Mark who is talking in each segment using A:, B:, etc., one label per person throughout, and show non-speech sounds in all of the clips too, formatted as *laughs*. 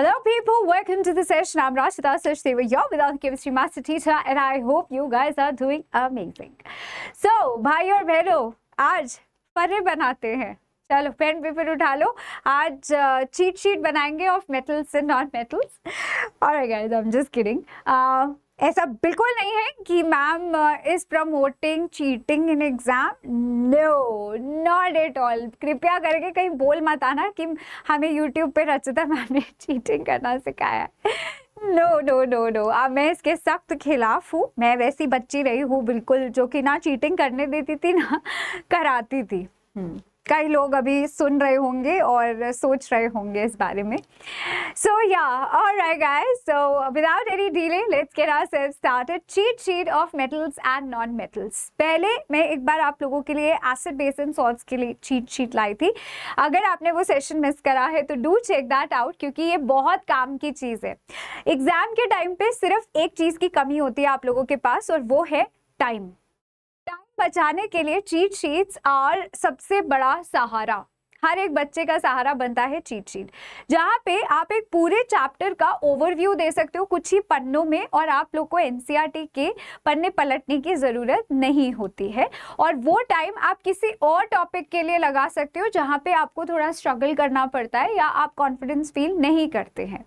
A: Hello, people. Welcome to the session. I'm Rashida Sashdeva, you're with our chemistry master teacher, and I hope you guys are doing amazing. So, your aur bhelo, aaj pare banate hain. Chalo, pen paper utha lo. Aaj cheat sheet banayenge of metals and non-metals. All right, guys, I'm just kidding. ऐसा बिल्कुल नहीं है कि ma'am is promoting cheating in exam no not at all कृपया करके कहीं बोल मत आना कि हमें यूट्यूब पे रचता मैम ने चीटिंग *laughs* करना सिखाया नो नो नो नो अब मैं इसके सख्त खिलाफ हूँ मैं वैसी बच्ची रही हूँ बिल्कुल जो कि ना चीटिंग करने देती थी ना *laughs* कराती थी हम्म। कई लोग अभी सुन रहे होंगे और सोच रहे होंगे इस बारे में सो या और alright guys so without any delay let's get ourselves started cheat sheet of metals and non metals पहले मैं एक बार आप लोगों के लिए एसिड बेसन एंड सॉल्ट्स के लिए चीट शीट लाई थी अगर आपने वो सेशन मिस करा है तो डू चेक दैट आउट क्योंकि ये बहुत काम की चीज़ है एग्ज़ाम के टाइम पे सिर्फ एक चीज़ की कमी होती है आप लोगों के पास और वो है टाइम बचाने के लिए चीट शीट्स और सबसे बड़ा सहारा हर एक बच्चे का सहारा बनता है चीट शीट जहाँ पे आप एक पूरे चैप्टर का ओवरव्यू दे सकते हो कुछ ही पन्नों में और आप लोग को एनसीईआरटी e के पन्ने पलटने की ज़रूरत नहीं होती है और वो टाइम आप किसी और टॉपिक के लिए लगा सकते हो जहाँ पे आपको थोड़ा स्ट्रगल करना पड़ता है या आप कॉन्फिडेंस फील नहीं करते हैं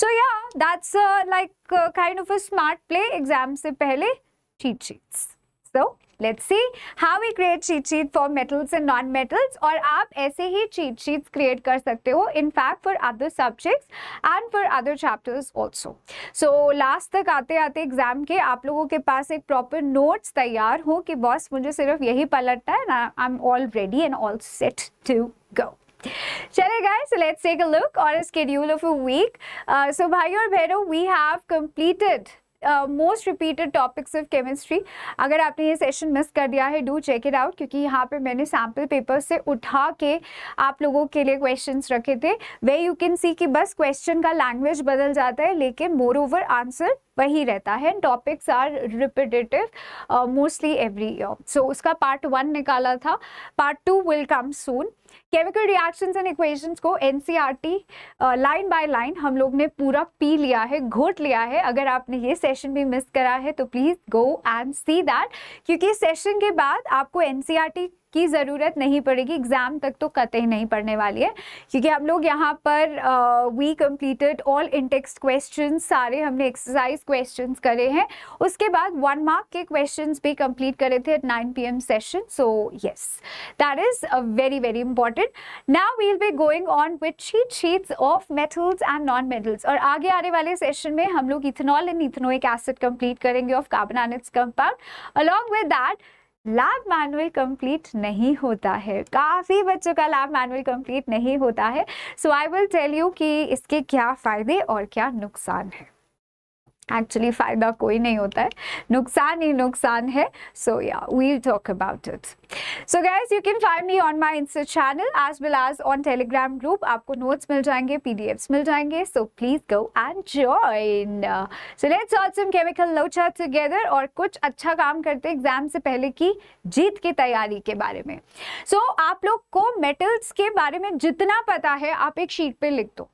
A: so ya that's like kind of a smart play exam से पहले cheat sheets though. Let's see how we create cheat sheet for metals and non-metals Or आप ऐसे ही cheat sheets create कर सकते हो in fact for other subjects and for other chapters also. So last तक आते आते exam के आप लोगों के पास एक proper notes तैयार हो कि boss मुझे सिर्फ यही पलटना है ना I'm all ready and all set to go. चले guys so let's take a look on a schedule of a week. भाई और बहनों we have completed most repeated topics of chemistry अगर आपने ये सेशन मिस कर दिया है डू चेक इट आउट क्योंकि यहाँ पे मैंने सैम्पल पेपर से उठा के आप लोगों के लिए क्वेश्चन रखे थे वे यू कैन सी कि बस क्वेश्चन का लैंग्वेज बदल जाता है लेकिन मोर ओवर आंसर वही रहता है topics are repetitive mostly every year so उसका पार्ट वन निकाला था part two will come soon chemical reactions and equations को एनसीईआरटी लाइन बाय लाइन हम लोग ने पूरा पी लिया है घोट लिया है अगर आपने ये सेशन भी मिस करा है तो please go and see that क्योंकि सेशन के बाद आपको एनसीईआरटी की ज़रूरत नहीं पड़ेगी एग्ज़ाम तक तो ही नहीं पड़ने वाली है क्योंकि हम लोग यहाँ पर we completed all intext question सारे हमने एक्सरसाइज क्वेश्चन करे हैं उसके बाद वन मार्क के क्वेश्चन भी कंप्लीट करे थे at nine P session so yes that is a very very important now we'll be going on with sheet sheets of metals and non metals और आगे आने वाले सेशन में हम लोग ethanol and ethanoic acid complete करेंगे of carbon carbon and its compound along with that lab manual complete नहीं होता है काफ़ी बच्चों का लैब मैनुअल कंप्लीट नहीं होता है so I will tell you कि इसके क्या फ़ायदे और क्या नुकसान है एक्चुअली फ़ायदा कोई नहीं होता है नुकसान ही नुकसान है so ya we'll talk about it so guys you can find me on my insta channel as well as on telegram group आपको नोट्स मिल जाएंगे पी डी एफ्स मिल जाएंगे so please go and join so let's all some chemical लोचा together और कुछ अच्छा काम करते एग्जाम से पहले की जीत की तैयारी के बारे में सो so, आप लोग को मेटल्स के बारे में जितना पता है आप एक शीट पर लिख दो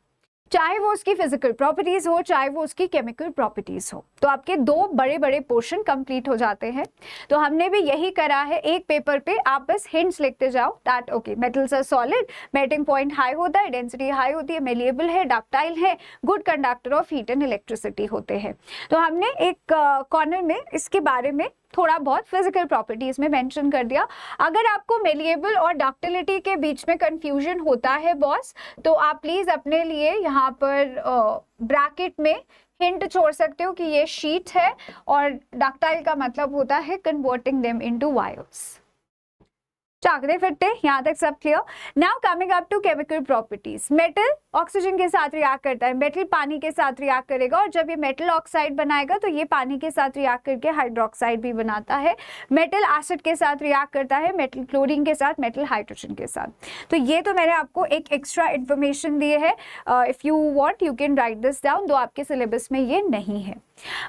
A: चाहे वो उसकी फिजिकल प्रॉपर्टीज हो चाहे वो उसकी केमिकल प्रॉपर्टीज हो तो आपके दो बड़े बड़े पोर्शन कंप्लीट हो जाते हैं तो हमने भी यही करा है एक पेपर पे आप बस हिंट्स लिखते जाओ that okay metals are solid melting point high होता है डेंसिटी हाई होती है मेलिएबल है डाक्टाइल है good conductor of heat and electricity होते हैं तो हमने एक कॉर्नर में इसके बारे में थोड़ा बहुत फिजिकल प्रॉपर्टीज़ में मेंशन कर दिया अगर आपको मेलिएबल और डॉक्टिलिटी के बीच में कंफ्यूजन होता है बॉस तो आप प्लीज़ अपने लिए यहाँ पर ब्रैकेट में हिंट छोड़ सकते हो कि ये शीट है और डॉक्टाइल का मतलब होता है कन्वर्टिंग देम इनटू वायर्स चाकते फिरते यहाँ तक सब clear now coming up to chemical properties metal oxygen के साथ रिएक्ट करता है मेटल पानी के साथ रिएक्ट करेगा और जब ये मेटल ऑक्साइड बनाएगा तो ये पानी के साथ रिएक्ट करके हाइड्रोक्साइड भी बनाता है मेटल एसिड के साथ रिएक्ट करता है मेटल क्लोरीन के साथ मेटल हाइड्रोजन के साथ तो ये तो मैंने आपको एक एक्स्ट्रा इन्फॉर्मेशन दिए है if you want you can write this down दो आपके सिलेबस में ये नहीं है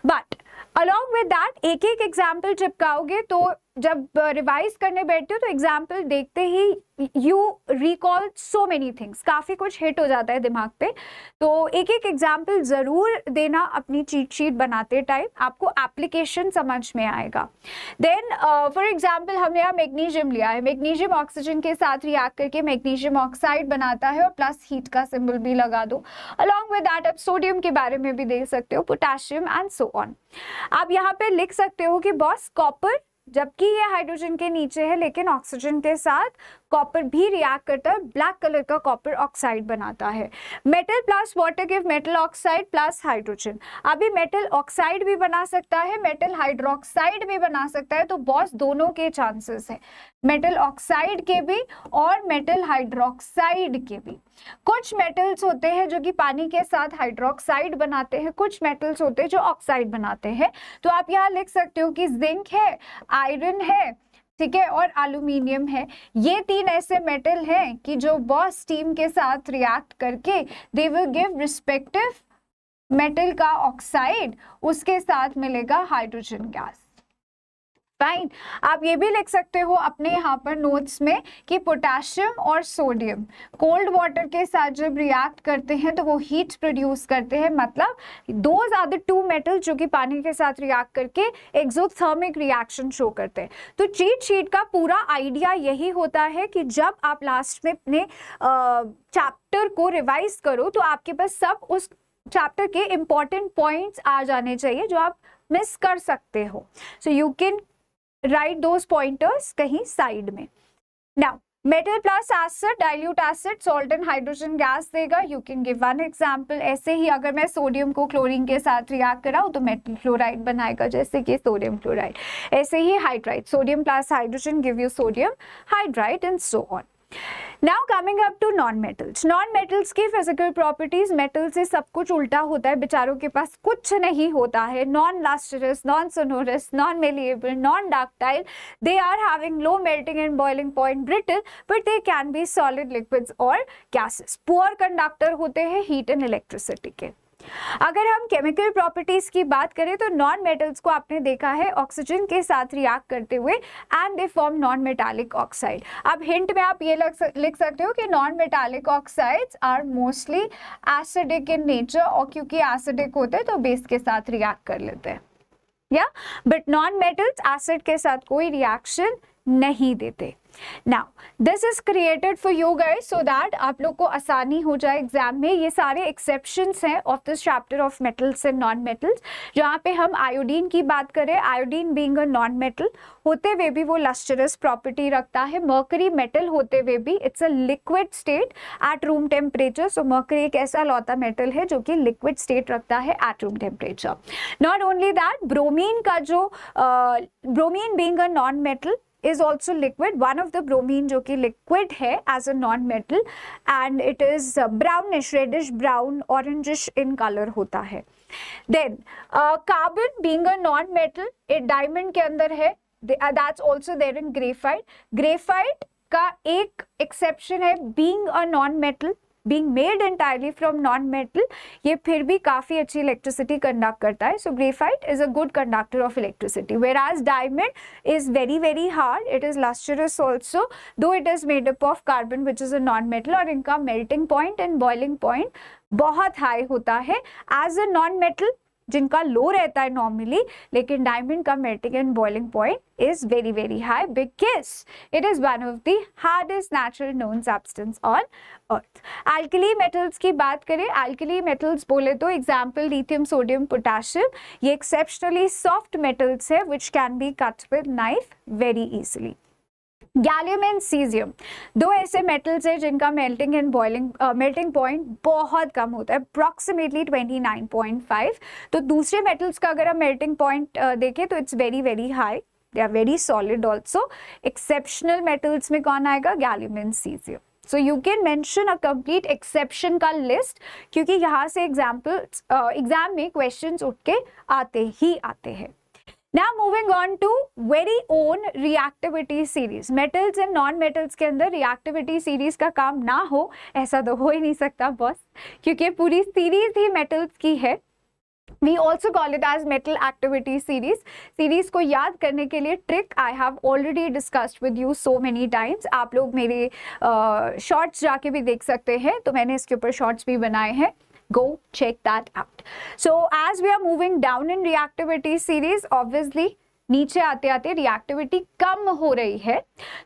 A: बट अलॉन्ग विद डैट एक एक एग्जाम्पल चिपकाओगे तो जब रिवाइज करने बैठते हो तो एग्जाम्पल देखते ही you recall so many things काफ़ी कुछ हिट हो जाता है दिमाग पे तो एक एक एग्जाम्पल ज़रूर देना अपनी चीट शीट बनाते टाइम आपको एप्लीकेशन समझ में आएगा देन फॉर एग्जाम्पल हमने यहाँ मैग्नीशियम लिया है मैग्नीशियम ऑक्सीजन के साथ रिएक्ट करके मैग्नीशियम ऑक्साइड बनाता है और प्लस हीट का सिम्बल भी लगा दो अलॉन्ग विद डैट आप सोडियम के बारे में भी देख सकते हो पोटेशियम एंड सो ऑन आप यहाँ पे लिख सकते हो कि बॉस कॉपर जबकि ये हाइड्रोजन के नीचे है लेकिन ऑक्सीजन के साथ कॉपर भी रिएक्ट करता है ब्लैक कलर का कॉपर ऑक्साइड बनाता है metal plus water give metal oxide plus hydrogen अभी मेटल ऑक्साइड भी बना सकता है मेटल हाइड्रोक्साइड भी बना सकता है तो बॉस दोनों के चांसेस है मेटल ऑक्साइड के भी और मेटल हाइड्रोक्साइड के भी कुछ मेटल्स होते हैं जो कि पानी के साथ हाइड्रोक्साइड बनाते हैं कुछ मेटल्स होते हैं जो ऑक्साइड बनाते हैं तो आप यहाँ लिख सकते हो कि जिंक है आयरन है ठीक है और एल्यूमिनियम है ये तीन ऐसे मेटल हैं कि जो बॉस स्टीम के साथ रिएक्ट करके they will give respective metal का ऑक्साइड उसके साथ मिलेगा हाइड्रोजन गैस फाइन आप ये भी लिख सकते हो अपने यहाँ पर नोट्स में कि पोटेशियम और सोडियम कोल्ड वाटर के साथ जब रिएक्ट करते हैं तो वो हीट प्रोड्यूस करते हैं मतलब दो ज्यादा टू मेटल जो कि पानी के साथ रिएक्ट करके एक्जोथर्मिक रिएक्शन शो करते हैं तो चीट शीट का पूरा आइडिया यही होता है कि जब आप लास्ट में अपने चैप्टर को रिवाइज करो तो आपके पास सब उस चैप्टर के इम्पॉर्टेंट पॉइंट्स आ जाने चाहिए जो आप मिस कर सकते हो so you can write those pointers कहीं साइड में now metal plus acid dilute acid salt and hydrogen gas देगा you can give one example ऐसे ही अगर मैं सोडियम को क्लोरीन के साथ रिएक्ट कराऊँ तो मेटल क्लोराइड बनाएगा जैसे कि सोडियम क्लोराइड ऐसे ही hydride sodium plus hydrogen give you sodium hydride and so on now coming up to non metals non metals की फिजिकल प्रॉपर्टीज मेटल से सब कुछ उल्टा होता है बेचारों के पास कुछ नहीं होता है non lustrous non sonorous non malleable non ductile they are having low melting and boiling point brittle but they can be solid liquids और गैसेस पुअर कंडक्टर होते हैं हीट एंड इलेक्ट्रिसिटी के अगर हम केमिकल प्रॉपर्टीज की बात करें तो नॉन मेटल्स को आपने देखा है ऑक्सीजन के साथ रिएक्ट करते हुए and they form non metallic oxide अब हिंट में आप ये लिख सकते हो कि non metallic oxides are mostly acidic in nature और क्योंकि एसिडिक होते हैं तो बेस के साथ रिएक्ट कर लेते हैं या बट नॉन मेटल्स एसिड के साथ कोई रिएक्शन नहीं देते now this is created for you girls so that आप लोग को आसानी हो जाए एग्जाम में ये सारे एक्सेप्शंस हैं of this chapter of metals and non metals जहाँ पे हम आयोडीन की बात करें iodine being a non metal होते हुए भी वो लस्टरस प्रॉपर्टी रखता है मर्करी मेटल होते हुए भी it's a liquid state at room temperature so mercury एक ऐसा लौता मेटल है जो कि लिक्विड स्टेट रखता है at room temperature not only that bromine का जो bromine being a non metal is also liquid one of the bromine जो कि लिक्विड है as a non metal and it is brownish reddish brown orangish in colour होता है then carbon being a non metal एक diamond के अंदर है that's also there in graphite graphite का एक एक्सेप्शन है being a non metal being made entirely from non metal ये फिर भी काफ़ी अच्छी इलेक्ट्रिसिटी कंडक्ट करता है so graphite is a good conductor of electricity whereas diamond is very very hard it is lustrous also though it is made up of carbon which is a non metal और इनका melting point and boiling point बहुत high होता है as a non metal जिनका लो रहता है normally लेकिन diamond का melting and boiling point is very very high because it is one of the hardest natural known substance on earth alkali metals की बात करें एल्कली मेटल्स बोले तो एग्जाम्पल लिथियम सोडियम पोटाशियम ये एक्सेप्शनली सॉफ्ट मेटल्स है which can be cut with knife very easily gallium and caesium दो ऐसे metals हैं जिनका melting and boiling melting point बहुत कम होता है अप्रॉक्सीमेटली 29.5 तो दूसरे मेटल्स का अगर हम मेल्टिंग पॉइंट देखें तो it's very very high they are very solid also exceptional metals में कौन आएगा gallium and caesium so you can mention a complete exception का लिस्ट क्योंकि यहाँ से एग्जाम्पल एग्जाम में क्वेश्चन उठ के आते ही आते हैं now moving on to very own reactivity series metals and non metals के अंदर reactivity series का काम ना हो ऐसा तो हो ही नहीं सकता बस क्योंकि पूरी series ही metals की है We also call it as metal activity series. Series को याद करने के लिए trick I have already discussed with you so many times. आप लोग मेरे uh, shorts जाके भी देख सकते हैं तो मैंने इसके ऊपर shorts भी बनाए हैं go check that out so as we are moving down in reactivity series obviously नीचे आते आते रिएक्टिविटी कम हो रही है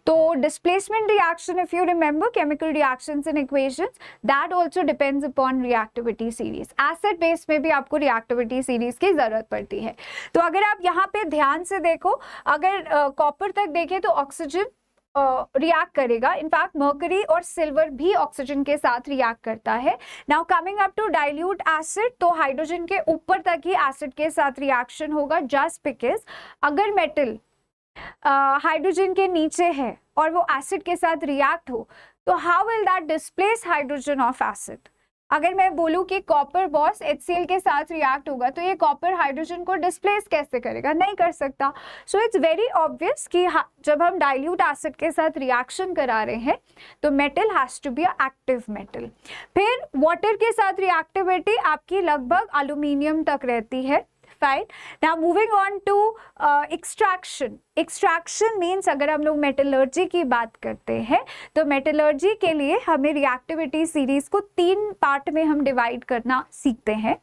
A: तो displacement reaction if you remember chemical reactions and equations that also depends upon reactivity series acid base में भी आपको रिएक्टिविटी सीरीज की ज़रूरत पड़ती है तो अगर आप यहाँ पे ध्यान से देखो अगर कॉपर uh, तक देखें तो ऑक्सीजन रिएक्ट करेगा इनफैक्ट मर्करी और सिल्वर भी ऑक्सीजन के साथ रिएक्ट करता है now coming up to dilute acid तो हाइड्रोजन के ऊपर तक ही एसिड के साथ रिएक्शन होगा जस्ट बिकॉज अगर मेटल हाइड्रोजन uh, के नीचे है और वो एसिड के साथ रिएक्ट हो तो how will that displace hydrogen of acid अगर मैं बोलूँ कि कॉपर बॉस एच के साथ रिएक्ट होगा तो ये कॉपर हाइड्रोजन को डिस्प्लेस कैसे करेगा नहीं कर सकता सो इट्स वेरी ऑब्वियस कि जब हम डाइल्यूट एसिड के साथ रिएक्शन करा रहे हैं तो metal has to be active metal फिर वाटर के साथ रिएक्टिविटी आपकी लगभग अलूमिनियम तक रहती है fine. Now moving on to uh, extraction. Extraction means अगर हम लोग मेटलर्जी की बात करते हैं तो मेटलर्जी के लिए हमें रिएक्टिविटी सीरीज को तीन पार्ट में हम डिवाइड करना सीखते हैं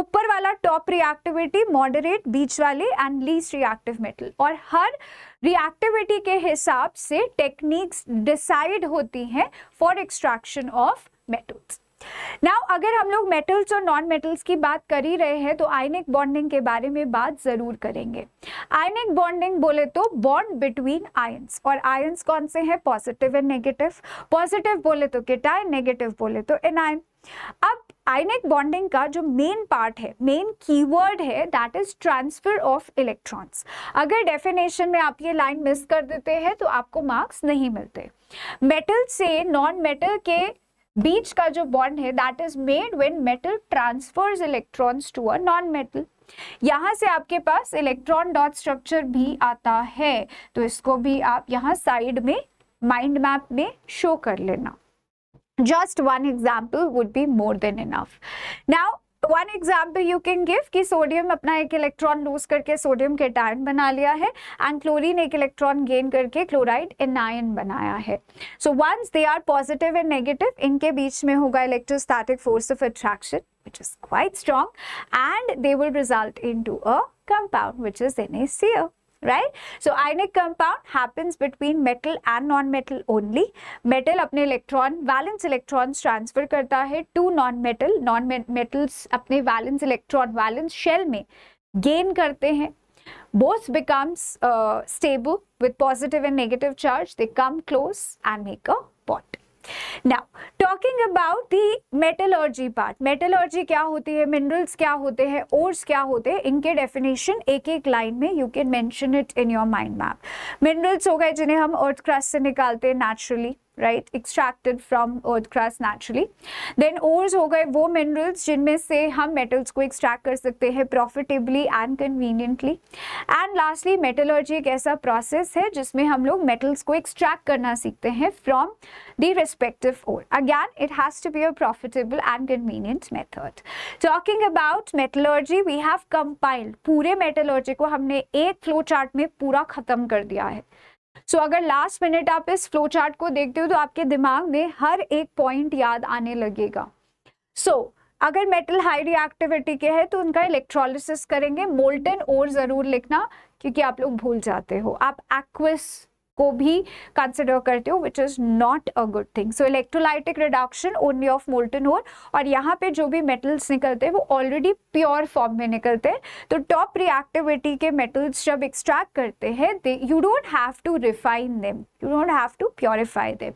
A: ऊपर वाला टॉप रिएक्टिविटी मॉडरेट बीच वाले एंड लीस्ट रिएक्टिव मेटल और हर रिएक्टिविटी के हिसाब से टेक्निक्स डिसाइड होती हैं for extraction of metals now अगर हम लोग मेटल्स और नॉन मेटल्स की बात कर ही रहे हैं तो आयनिक बॉन्डिंग के बारे में बात ज़रूर करेंगे आयनिक बॉन्डिंग बोले तो बॉन्ड बिटवीन आयन्स और आयन्स कौन से हैं पॉजिटिव एंड नेगेटिव पॉजिटिव बोले तो किटाइन नेगेटिव बोले तो एनायन अब आयनिक बॉन्डिंग का जो मेन पार्ट है मेन कीवर्ड है that is transfer of electrons अगर डेफिनेशन में आप ये लाइन मिस कर देते हैं तो आपको मार्क्स नहीं मिलते मेटल से नॉन मेटल के बीच का जो बॉन्ड है that is made when metal transfers electrons to a non metal यहां से आपके पास इलेक्ट्रॉन डॉट स्ट्रक्चर भी आता है तो इसको भी आप यहाँ साइड में माइंड मैप में शो कर लेना just one example would be more than enough now one example you can give कि सोडियम अपना एक इलेक्ट्रॉन लूज करके सोडियम के टायन बना लिया है एंड क्लोरीन एक इलेक्ट्रॉन गेन करके क्लोराइड एनायन बनाया है so once they are positive and negative इनके बीच में होगा electrostatic force of attraction which is quite which and they strong result in to a compound which is N A C right so ionic compound happens between metal and non metal only metal अपने electron valence electrons transfer करता है to non metal non metals अपने valence electron valence shell में gain करते हैं both becomes uh, stable with positive and negative charge they come close and make a bond now talking about the metallurgy part metallurgy क्या होती है minerals क्या होते हैं ores क्या होते हैं इनके definition एक एक line में you can mention it in your mind map minerals हो गए जिन्हें हम earth crust से निकालते हैं naturally right extracted from earth crust naturally then ores हो गए वो मिनरल्स जिनमें से हम मेटल्स को एक्सट्रैक्ट कर सकते हैं profitably and conveniently and lastly metallurgy एक ऐसा प्रोसेस है जिसमें हम लोग मेटल्स को एक्सट्रैक्ट करना सीखते हैं from the respective ore again it has to be a profitable and convenient method talking about metallurgy we have compiled पूरे मेटलर्जी को हमने एक फ्लो चार्ट में पूरा ख़त्म कर दिया है सो so, अगर लास्ट मिनट आप इस फ्लो चार्ट को देखते हो तो आपके दिमाग में हर एक पॉइंट याद आने लगेगा सो so, अगर मेटल हाई रिएक्टिविटी के है तो उनका इलेक्ट्रोलिसिस करेंगे मोल्टन और ज़रूर लिखना क्योंकि आप लोग भूल जाते हो आप एक्विस को भी कंसिडर करते हो which is not a good thing so electrolytic reduction only of molten ore और यहाँ पे जो भी मेटल्स निकलते हैं वो ऑलरेडी प्योर फॉर्म में निकलते हैं तो टॉप रिएक्टिविटी के मेटल्स जब एक्सट्रैक्ट करते हैं they you don't have to refine them you don't have to purify them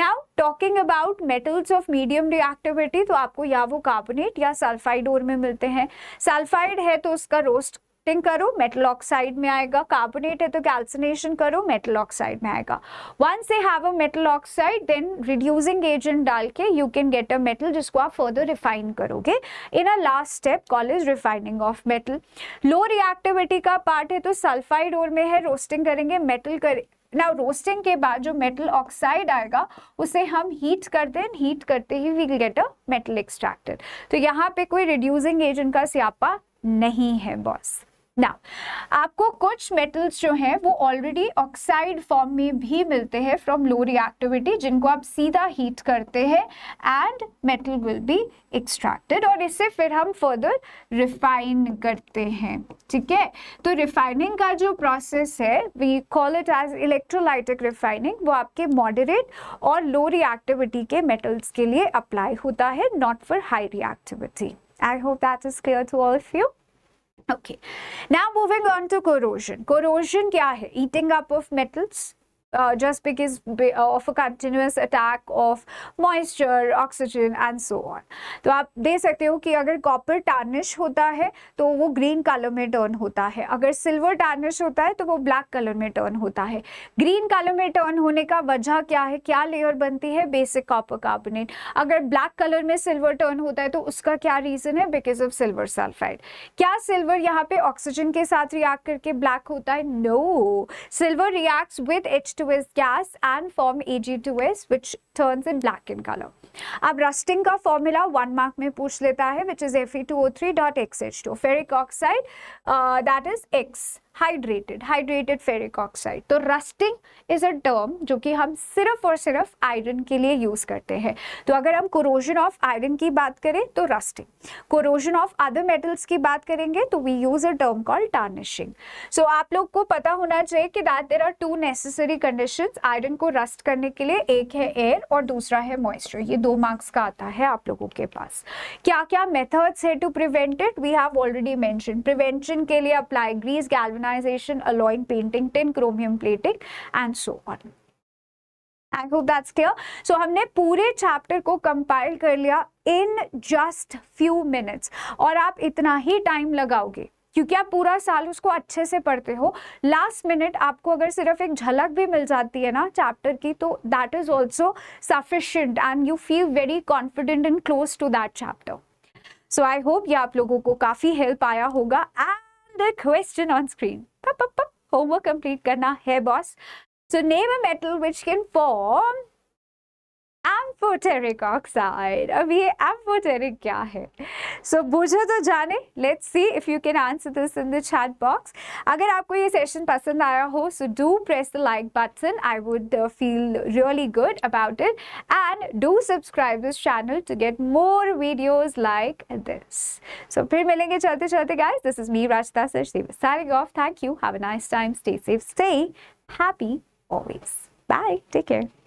A: now talking about metals of medium reactivity तो आपको या वो कार्बोनेट या सल्फाइड ओर में मिलते हैं सल्फाइड है तो उसका रोस्ट रिएक्टिंग करो मेटल ऑक्साइड में आएगा कार्बोनेट है तो कैल्सिनेशन करो मेटल ऑक्साइड में आएगा once they have a metal oxide then reducing agent डाल के you can get a metal जिसको आप फर्दर रिफाइन करोगे in a last step call is refining of metal low reactivity का पार्ट है तो सल्फाइड और में है रोस्टिंग करेंगे मेटल करें नाउ रोस्टिंग के बाद जो मेटल ऑक्साइड आएगा उसे हम हीट करते हैं हीट करते ही we get a metal extracted तो यहाँ पे कोई रिड्यूसिंग एजेंट का स्यापा नहीं है बॉस ना आपको कुछ मेटल्स जो हैं वो ऑलरेडी ऑक्साइड फॉर्म में भी मिलते हैं फ्रॉम लो रिएक्टिविटी जिनको आप सीधा हीट करते हैं and metal will be extracted और इसे फिर हम फर्दर रिफाइन करते हैं ठीक है तो रिफाइनिंग का जो प्रोसेस है we call it as electrolytic refining वो आपके मॉडरेट और लो रिएक्टिविटी के मेटल्स के लिए अप्लाई होता है not for high reactivity I hope that is clear to all of you okay now moving on to corrosion corrosion क्या है eating up of metals uh, just because uh, of a continuous attack of moisture, oxygen and so on. तो आप दे सकते हो कि अगर copper tarnish होता है तो वो ग्रीन कलर में टर्न होता है अगर सिल्वर टार्निश होता है तो वो ब्लैक कलर में टर्न होता है ग्रीन कलर में टर्न होने का वजह क्या है क्या लेयर बनती है बेसिक कॉपर कार्बोनेट अगर ब्लैक कलर में सिल्वर टर्न होता है तो उसका क्या रीज़न है बिकॉज ऑफ सिल्वर सल्फाइड क्या सिल्वर यहाँ पे ऑक्सीजन के साथ रिएक्ट करके ब्लैक होता है no silver reacts with H H2S gas and form Ag2S which turns in black in color. Now rusting का formula one mark में पूछ leta hai, which is Fe2O3.xH2 ferric oxide uh, that is X hydrated hydrated ferric oxide तो rusting is a term जो कि हम सिर्फ और सिर्फ आयरन के लिए यूज़ करते हैं तो अगर हम कोरोजन ऑफ आयरन की बात करें तो rusting corrosion of other metals की बात करेंगे तो we use a term call tarnishing so आप लोग को पता होना चाहिए कि that there are two necessary condition iron को रस्ट करने के लिए एक है एयर और दूसरा है मॉइस्चर ये दो मार्क्स का आता है आप लोगों के पास क्या क्या मेथड्स है to prevent it we have already mention prevention के लिए apply grease galvan galvanization, alloying, painting, tin, chromium plating and so on. I hope that's clear so हमने पूरे चैप्टर को कंपाइल कर लिया इन जस्ट फ्यू मिनट्स और आप इतना ही टाइम लगाओगे क्योंकि आप पूरा साल उसको अच्छे से पढ़ते हो लास्ट मिनट आपको अगर सिर्फ एक झलक भी मिल जाती है ना चैप्टर की तो that is also sufficient and you feel very confident and close to that chapter so I hope ये आप लोगों को काफ़ी हेल्प आया होगा एंड the question on screen. Pop, pop, pop. Homework complete karna hai boss. So name a metal which can form amphoteric oxide अब ये एम्फोटेरिक क्या है सो so, बुझो तो जाने let's see if you can answer this in the chat box अगर आपको ये सेशन पसंद आया हो so do press the like button I would feel really good about it and do subscribe this channel to get more videos like this so फिर मिलेंगे चलते चलते गाइज दिस इज मी राजता सर सारी गॉफ thank you have a nice time stay safe stay happy always bye take care